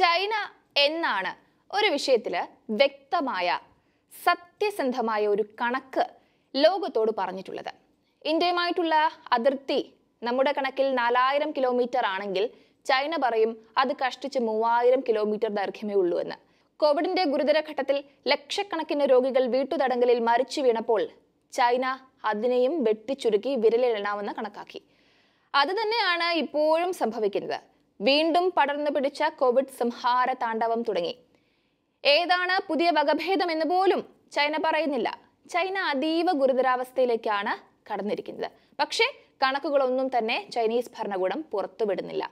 China എന്നാണ് ഒരു വിഷയത്തിൽ വ്യക്തമായ സത്യസന്ധമായ ഒരു കണക്ക് ലോകത്തോട് പറഞ്ഞിട്ടുള്ളത് ഇന്ത്യയുമായിട്ടുള്ള അതിർത്തി നമ്മുടെ കണക്കിൽ നാലായിരം കിലോമീറ്റർ ആണെങ്കിൽ ചൈന പറയും അത് കഷ്ടിച്ച് മൂവായിരം കിലോമീറ്റർ ദൈർഘ്യമേ ഉള്ളൂ എന്ന് കോവിഡിന്റെ ഗുരുതര ഘട്ടത്തിൽ ലക്ഷക്കണക്കിന് രോഗികൾ വീട്ടുതടങ്കലിൽ മരിച്ചു വീണപ്പോൾ ചൈന അതിനെയും വെട്ടിച്ചുരുക്കി വിരലിലെണ്ണാമെന്ന് കണക്കാക്കി അത് തന്നെയാണ് ഇപ്പോഴും സംഭവിക്കുന്നത് വീണ്ടും പടർന്നു പിടിച്ച കോവിഡ് സംഹാര താണ്ഡവം തുടങ്ങി ഏതാണ് പുതിയ വകഭേദം എന്ന് പോലും ചൈന പറയുന്നില്ല ചൈന അതീവ ഗുരുതരാവസ്ഥയിലേക്കാണ് കടന്നിരിക്കുന്നത് പക്ഷേ കണക്കുകളൊന്നും തന്നെ ചൈനീസ് ഭരണകൂടം പുറത്തുവിടുന്നില്ല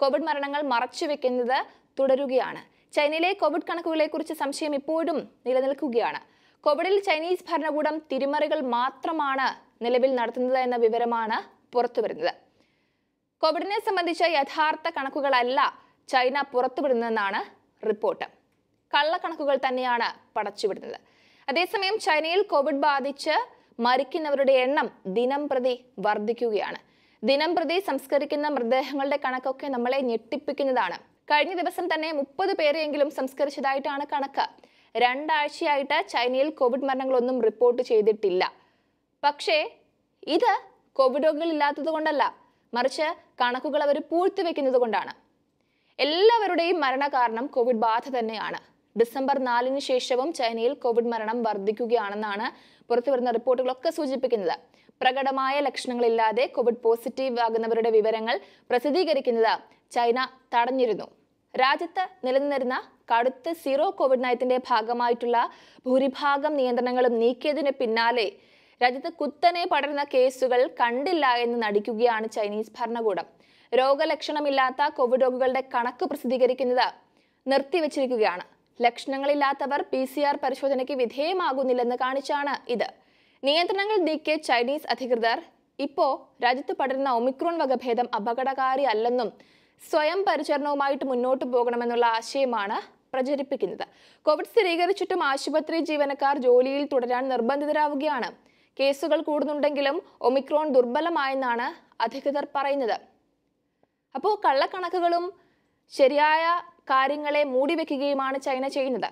കോവിഡ് മരണങ്ങൾ മറച്ചുവെക്കുന്നത് തുടരുകയാണ് ചൈനയിലെ കോവിഡ് കണക്കുകളെക്കുറിച്ച് സംശയം ഇപ്പോഴും നിലനിൽക്കുകയാണ് കോവിഡിൽ ചൈനീസ് ഭരണകൂടം തിരിമറികൾ മാത്രമാണ് നിലവിൽ നടത്തുന്നത് എന്ന വിവരമാണ് പുറത്തുവരുന്നത് കോവിഡിനെ സംബന്ധിച്ച യഥാർത്ഥ കണക്കുകളല്ല ചൈന പുറത്തുവിടുന്നതെന്നാണ് റിപ്പോർട്ട് കള്ളക്കണക്കുകൾ തന്നെയാണ് പടച്ചുവിടുന്നത് അതേസമയം ചൈനയിൽ കോവിഡ് ബാധിച്ച് മരിക്കുന്നവരുടെ എണ്ണം ദിനം പ്രതി വർദ്ധിക്കുകയാണ് ദിനം പ്രതി സംസ്കരിക്കുന്ന മൃതദേഹങ്ങളുടെ കണക്കൊക്കെ നമ്മളെ ഞെട്ടിപ്പിക്കുന്നതാണ് കഴിഞ്ഞ ദിവസം തന്നെ മുപ്പത് പേരെയെങ്കിലും സംസ്കരിച്ചതായിട്ടാണ് കണക്ക് രണ്ടാഴ്ചയായിട്ട് ചൈനയിൽ കോവിഡ് മരണങ്ങളൊന്നും റിപ്പോർട്ട് ചെയ്തിട്ടില്ല പക്ഷേ ഇത് കോവിഡ് രോഗികളില്ലാത്തത് കൊണ്ടല്ല മറിച്ച് കണക്കുകൾ അവർ പൂഴ്ത്തിവെക്കുന്നത് കൊണ്ടാണ് എല്ലാവരുടെയും മരണകാരണം കോവിഡ് ബാധ തന്നെയാണ് ഡിസംബർ നാലിന് ശേഷവും ചൈനയിൽ കോവിഡ് മരണം വർദ്ധിക്കുകയാണെന്നാണ് പുറത്തുവരുന്ന റിപ്പോർട്ടുകളൊക്കെ സൂചിപ്പിക്കുന്നത് പ്രകടമായ ലക്ഷണങ്ങളില്ലാതെ കോവിഡ് പോസിറ്റീവ് ആകുന്നവരുടെ വിവരങ്ങൾ പ്രസിദ്ധീകരിക്കുന്നത് ചൈന തടഞ്ഞിരുന്നു രാജ്യത്ത് നിലനിന്നിരുന്ന കടുത്ത സീറോ കോവിഡ് നയത്തിന്റെ ഭാഗമായിട്ടുള്ള ഭൂരിഭാഗം നിയന്ത്രണങ്ങളും നീക്കിയതിന് പിന്നാലെ രാജ്യത്ത് കുത്തനെ പടരുന്ന കേസുകൾ കണ്ടില്ല എന്ന് നടിക്കുകയാണ് ചൈനീസ് ഭരണകൂടം രോഗലക്ഷണമില്ലാത്ത കോവിഡ് രോഗികളുടെ കണക്ക് പ്രസിദ്ധീകരിക്കുന്നത് നിർത്തിവച്ചിരിക്കുകയാണ് ലക്ഷണങ്ങളില്ലാത്തവർ പി സി ആർ പരിശോധനയ്ക്ക് വിധേയമാകുന്നില്ലെന്ന് കാണിച്ചാണ് ഇത് നിയന്ത്രണങ്ങൾ നീക്കിയ ചൈനീസ് അധികൃതർ ഇപ്പോൾ രാജ്യത്ത് പടരുന്ന ഒമിക്രോൺ വകഭേദം അപകടകാരി അല്ലെന്നും സ്വയം പരിചരണവുമായിട്ട് മുന്നോട്ട് പോകണമെന്നുള്ള ആശയമാണ് പ്രചരിപ്പിക്കുന്നത് കോവിഡ് സ്ഥിരീകരിച്ചിട്ടും ആശുപത്രി ജീവനക്കാർ ജോലിയിൽ തുടരാൻ നിർബന്ധിതരാവുകയാണ് കേസുകൾ കൂടുന്നുണ്ടെങ്കിലും ഒമിക്രോൺ ദുർബലമായെന്നാണ് അധികൃതർ പറയുന്നത് അപ്പോൾ കള്ളക്കണക്കുകളും ശരിയായ കാര്യങ്ങളെ മൂടിവെക്കുകയുമാണ് ചൈന ചെയ്യുന്നത്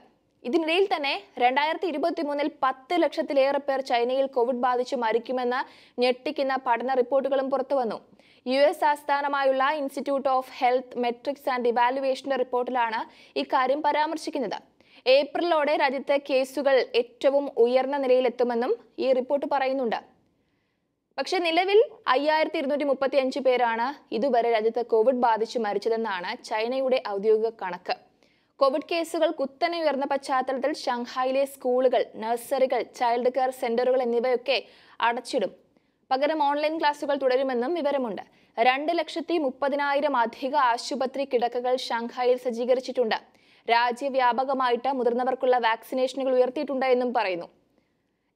ഇതിനിടയിൽ തന്നെ രണ്ടായിരത്തി ഇരുപത്തി മൂന്നിൽ പത്ത് ലക്ഷത്തിലേറെ പേർ ചൈനയിൽ കോവിഡ് ബാധിച്ച് മരിക്കുമെന്ന ഞെട്ടിക്കുന്ന പഠന റിപ്പോർട്ടുകളും പുറത്തുവന്നു യു എസ് ആസ്ഥാനമായുള്ള institute of health metrics and ഇവാലുവേഷന്റെ റിപ്പോർട്ടിലാണ് ഇക്കാര്യം പരാമർശിക്കുന്നത് ഏപ്രിലോടെ രാജ്യത്ത് കേസുകൾ ഏറ്റവും ഉയർന്ന നിലയിലെത്തുമെന്നും ഈ റിപ്പോർട്ട് പറയുന്നുണ്ട് പക്ഷെ നിലവിൽ അയ്യായിരത്തി ഇരുന്നൂറ്റി മുപ്പത്തി അഞ്ച് പേരാണ് ഇതുവരെ രാജ്യത്ത് കോവിഡ് ബാധിച്ച് മരിച്ചതെന്നാണ് ചൈനയുടെ ഔദ്യോഗിക കണക്ക് കോവിഡ് കേസുകൾ കുത്തനെ ഉയർന്ന പശ്ചാത്തലത്തിൽ ഷാങ്ഹായിലെ സ്കൂളുകൾ നഴ്സറികൾ ചൈൽഡ് കെയർ സെന്ററുകൾ എന്നിവയൊക്കെ അടച്ചിടും പകരം ഓൺലൈൻ ക്ലാസുകൾ തുടരുമെന്നും വിവരമുണ്ട് രണ്ട് ലക്ഷത്തി മുപ്പതിനായിരം അധിക ആശുപത്രി കിടക്കകൾ ഷാങ്ഹായിൽ സജ്ജീകരിച്ചിട്ടുണ്ട് രാജ്യവ്യാപകമായിട്ട് മുതിർന്നവർക്കുള്ള വാക്സിനേഷനുകൾ ഉയർത്തിയിട്ടുണ്ട് എന്നും പറയുന്നു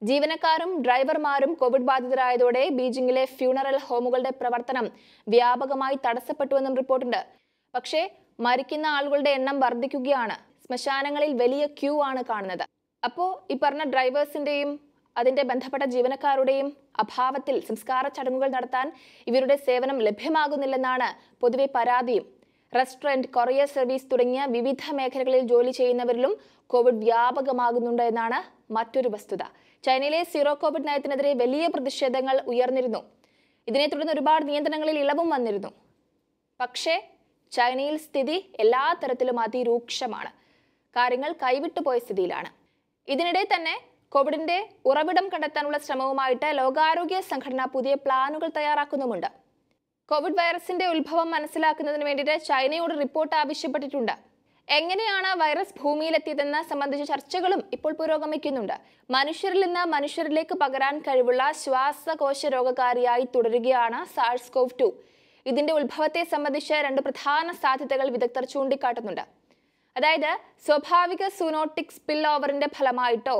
ജീവനക്കാരും ഡ്രൈവർമാരും കോവിഡ് ബാധിതരായതോടെ ബീജിംഗിലെ ഫ്യൂണറൽ ഹോമുകളുടെ പ്രവർത്തനം വ്യാപകമായി തടസ്സപ്പെട്ടുവെന്നും റിപ്പോർട്ടുണ്ട് പക്ഷേ മരിക്കുന്ന ആളുകളുടെ എണ്ണം വർദ്ധിക്കുകയാണ് ശ്മശാനങ്ങളിൽ വലിയ ക്യൂ ആണ് കാണുന്നത് അപ്പോൾ ഈ പറഞ്ഞ ഡ്രൈവേഴ്സിൻ്റെയും അതിൻ്റെ ബന്ധപ്പെട്ട ജീവനക്കാരുടെയും അഭാവത്തിൽ സംസ്കാര ചടങ്ങുകൾ നടത്താൻ ഇവരുടെ സേവനം ലഭ്യമാകുന്നില്ലെന്നാണ് പൊതുവെ പരാതിയും റെസ്റ്റോറന്റ് കൊറിയർ സർവീസ് തുടങ്ങിയ വിവിധ മേഖലകളിൽ ജോലി ചെയ്യുന്നവരിലും കോവിഡ് വ്യാപകമാകുന്നുണ്ട് എന്നാണ് മറ്റൊരു വസ്തുത ചൈനയിലെ സീറോ കോവിഡ് നയത്തിനെതിരെ വലിയ പ്രതിഷേധങ്ങൾ ഉയർന്നിരുന്നു ഇതിനെ തുടർന്ന് ഒരുപാട് നിയന്ത്രണങ്ങളിൽ ഇളവും വന്നിരുന്നു പക്ഷേ ചൈനയിൽ സ്ഥിതി എല്ലാ തരത്തിലും അതിരൂക്ഷമാണ് കാര്യങ്ങൾ കൈവിട്ടുപോയ സ്ഥിതിയിലാണ് ഇതിനിടെ തന്നെ കോവിഡിന്റെ ഉറവിടം കണ്ടെത്താനുള്ള ശ്രമവുമായിട്ട് ലോകാരോഗ്യ സംഘടന പുതിയ പ്ലാനുകൾ തയ്യാറാക്കുന്നുമുണ്ട് കോവിഡ് വൈറസിന്റെ ഉത്ഭവം മനസ്സിലാക്കുന്നതിന് വേണ്ടിയിട്ട് ചൈനയോട് റിപ്പോർട്ട് ആവശ്യപ്പെട്ടിട്ടുണ്ട് എങ്ങനെയാണ് വൈറസ് ഭൂമിയിലെത്തിയതെന്ന് സംബന്ധിച്ച ചർച്ചകളും ഇപ്പോൾ പുരോഗമിക്കുന്നുണ്ട് മനുഷ്യരിൽ നിന്ന് മനുഷ്യരിലേക്ക് പകരാൻ കഴിവുള്ള ശ്വാസകോശ രോഗകാരിയായി തുടരുകയാണ് സാഴ്സ് കോവ് ടു ഇതിന്റെ ഉത്ഭവത്തെ സംബന്ധിച്ച് രണ്ട് പ്രധാന സാധ്യതകൾ വിദഗ്ധർ ചൂണ്ടിക്കാട്ടുന്നുണ്ട് അതായത് സ്വാഭാവിക സൂനോട്ടിക് സ്പിൽ ഓവറിന്റെ ഫലമായിട്ടോ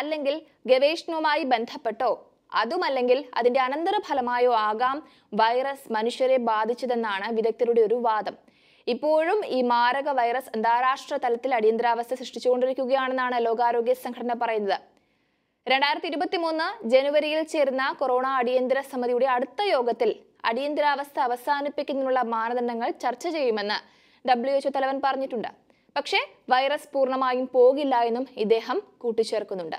അല്ലെങ്കിൽ ഗവേഷണവുമായി ബന്ധപ്പെട്ടോ അതുമല്ലെങ്കിൽ അതിന്റെ അനന്തരഫലമായോ ആകാം വൈറസ് മനുഷ്യരെ ബാധിച്ചതെന്നാണ് വിദഗ്ധരുടെ ഒരു വാദം ഇപ്പോഴും ഈ മാരക വൈറസ് അന്താരാഷ്ട്ര തലത്തിൽ അടിയന്തരാവസ്ഥ സൃഷ്ടിച്ചുകൊണ്ടിരിക്കുകയാണെന്നാണ് ലോകാരോഗ്യ സംഘടന പറയുന്നത് രണ്ടായിരത്തി ഇരുപത്തി മൂന്ന് ജനുവരിയിൽ ചേർന്ന കൊറോണ അടിയന്തര സമിതിയുടെ അടുത്ത യോഗത്തിൽ അടിയന്തരാവസ്ഥ അവസാനിപ്പിക്കുന്നതിനുള്ള മാനദണ്ഡങ്ങൾ ചർച്ച ചെയ്യുമെന്ന് ഡബ്ല്യു എച്ച്ഒ തലവൻ പറഞ്ഞിട്ടുണ്ട് പക്ഷേ വൈറസ് പൂർണ്ണമായും പോകില്ല എന്നും ഇദ്ദേഹം കൂട്ടിച്ചേർക്കുന്നുണ്ട്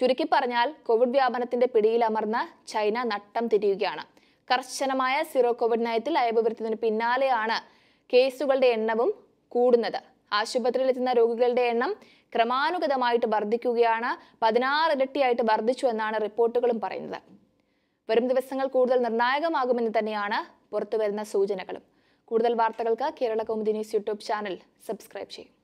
ചുരുക്കി പറഞ്ഞാൽ കോവിഡ് വ്യാപനത്തിന്റെ പിടിയിൽ അമർന്ന ചൈന നട്ടം തിരിയുകയാണ് കർശനമായ സീറോ കോവിഡ് നയത്തിൽ അയവുവരുത്തതിന് പിന്നാലെയാണ് കേസുകളുടെ എണ്ണവും കൂടുന്നത് ആശുപത്രിയിൽ എത്തുന്ന രോഗികളുടെ എണ്ണം ക്രമാനുഗതമായിട്ട് വർദ്ധിക്കുകയാണ് പതിനാറ് ഇരട്ടിയായിട്ട് വർദ്ധിച്ചു എന്നാണ് റിപ്പോർട്ടുകളും പറയുന്നത് വരും ദിവസങ്ങൾ കൂടുതൽ നിർണായകമാകുമെന്ന് തന്നെയാണ് പുറത്തുവരുന്ന സൂചനകളും കൂടുതൽ വാർത്തകൾക്ക് Kerala Kaumudi news YouTube channel subscribe ചെയ്യും